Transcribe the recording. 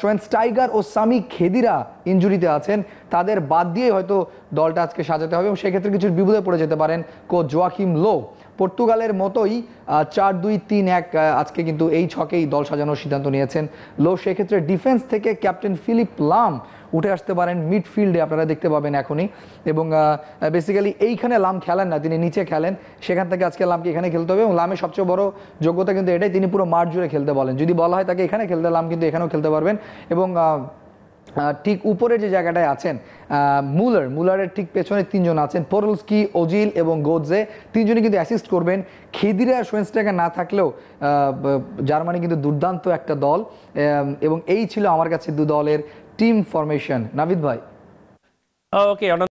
সোয়েন Schweinsteiger ও Sami Khedira ইঞ্জুরিতে আছেন তাদের বাদ দিয়ে হয়তো দলটা আজকে সাজাতে হবে এবং সেক্ষেত্রে কিছু বিপদে পড়ে যেতে পারেন কো জোয়াকিম লো পর্তুগালের মতোই চার দুই তিন এক আজকে কিন্তু এই ছকেই দল সাজানোর সিদ্ধান্ত নিয়েছেন লো সেক্ষেত্রে ডিফেন্স থেকে ক্যাপ্টেন ফিলিপ লাম উঠে আসতে পারেন মিডফিল্ডে আপনারা দেখতে পাবেন এখনই এবং বেসিক্যালি এইখানে লাম খেলেন না তিনি নিচে খেলেন সেখান থেকে আজকে লামকে এখানে খেলতে হবে এবং লামের সবচেয়ে বড় যোগ্যতা কিন্তু এটাই তিনি পুরো মাঠ জুড়ে খেলতে বলেন যদি বলা হয় তাকে এখানে খেলতে লাম কিন্তু এখানেও খেলতে পারবেন এবং ঠিক উপরের যে জায়গাটায় আছেন মুলার মুলারের ঠিক পেছনে তিনজন আছেন পোরলস্কি ওজিল এবং গোদজে তিনজনই কিন্তু অ্যাসিস্ট করবেন খিদিরে আর সোয়েন্সটাকে না থাকলেও জার্মানি কিন্তু দুর্দান্ত একটা দল এবং এই ছিল আমার কাছে দু দলের team formation. Navid Bhai. Ah, okay,